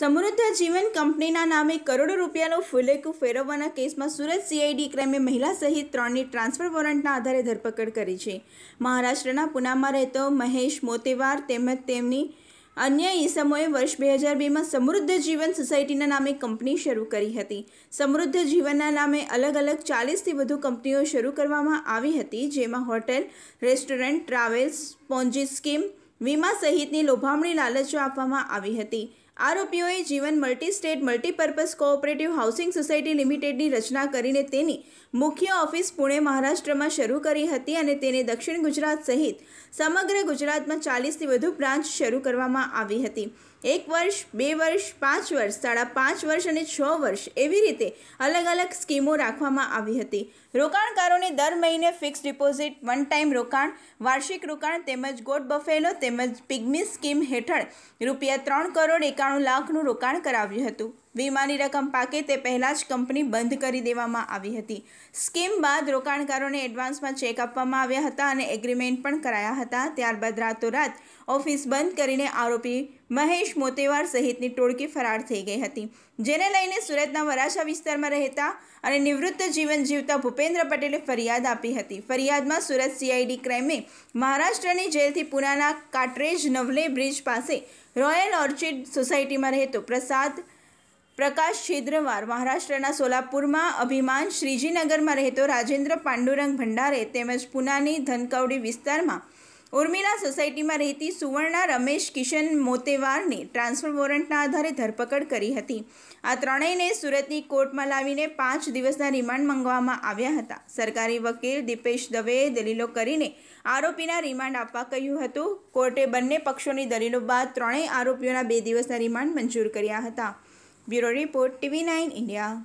સમૃદ્ધ જીવન કંપનીના નામે કરોડો રૂપિયાનો ફુલેકું ફેરવવાના કેસમાં સુરત સીઆઈડી ક્રાઇમે મહિલા સહિત ત્રણની ટ્રાન્સફર વોરંટના આધારે ધરપકડ કરી છે મહારાષ્ટ્રના પુનામાં રહેતો મહેશ મોતેવાર તેમજ તેમની અન્ય ઈસમોએ વર્ષ બે હજાર બેમાં સમૃદ્ધ જીવન સોસાયટીના નામે કંપની શરૂ કરી હતી સમૃદ્ધ જીવનના નામે અલગ અલગ ચાલીસથી વધુ કંપનીઓ શરૂ કરવામાં આવી હતી જેમાં hotel restaurant travels Ponzi scheme વીમા સહિતની લોભામણી લાલચો આપવામાં આવી હતી આરોપીઓએ Jeevan multi state multipurpose cooperative housing society લિમિટેડની રચના કરીને તેની મુખ્ય ઓફિસ પુણે મહારાષ્ટ્રમાં શરૂ કરી હતી અને તેને દક્ષિણ ગુજરાત સહિત સમગ્ર ગુજરાતમાં ચાલીસથી વધુ બ્રાન્ચ શરૂ કરવામાં આવી હતી એક વર્ષ બે વર્ષ પાંચ વર્ષ સાડા પાંચ વર્ષ અને છ વર્ષ એવી રીતે અલગ અલગ સ્કીમો રાખવામાં આવી હતી રોકાણકારોને દર મહિને ફિક્સ ડિપોઝિટ વન ટાઈમ રોકાણ વાર્ષિક રોકાણ તેમજ ગોટ બફેલો તેમજ પિગ્મી સ્કીમ હેઠળ રૂપિયા ત્રણ કરોડ એકાણું પંચાણું લાખનું રોકાણ કરાવ્યું હતું વીમાની રકમ પાકે તે પહેલાં જ કંપની બંધ કરી દેવામાં આવી હતી સ્કીમ બાદ રોકાણકારોને એડવાન્સમાં ચેક આપવામાં આવ્યા હતા અને એગ્રીમેન્ટ પણ કરાયા હતા ત્યારબાદ રાતોરાત ઓફિસ બંધ કરીને આરોપી મહેશ મોતેવાર સહિતની ટોળકી ફરાર થઈ ગઈ હતી જેને લઈને સુરતના વરાછા વિસ્તારમાં રહેતા અને નિવૃત્ત જીવન જીવતા ભૂપેન્દ્ર પટેલે ફરિયાદ આપી હતી ફરિયાદમાં સુરત સીઆઈડી ક્રાઇમે મહારાષ્ટ્રની જેલથી પુનાના કાટરેજ નવલે બ્રિજ પાસે રોયલ ઓર્ચિડ સોસાયટીમાં રહેતો પ્રસાદ પ્રકાશ છિદ્રવાર મહારાષ્ટ્રના સોલાપુરમાં અભિમાન શ્રીજીનગરમાં રહેતો રાજેન્દ્ર પાંડુરંગ ભંડારે તેમજ પુનાની ધનકવડી વિસ્તારમાં ઉર્મિલા સોસાયટીમાં રહેતી સુવર્ણા રમેશ કિશન મોતેવારને ટ્રાન્સફર વોરંટના આધારે ધરપકડ કરી હતી આ ત્રણેયને સુરતની કોર્ટમાં લાવીને પાંચ દિવસના રિમાન્ડ મંગવામાં આવ્યા હતા સરકારી વકીલ દીપેશ દવેએ દલીલો કરીને આરોપીના રિમાન્ડ આપવા કહ્યું હતું કોર્ટે બંને પક્ષોની દલીલો બાદ ત્રણેય આરોપીઓના બે દિવસના રિમાન્ડ મંજૂર કર્યા હતા bureau report TV nine India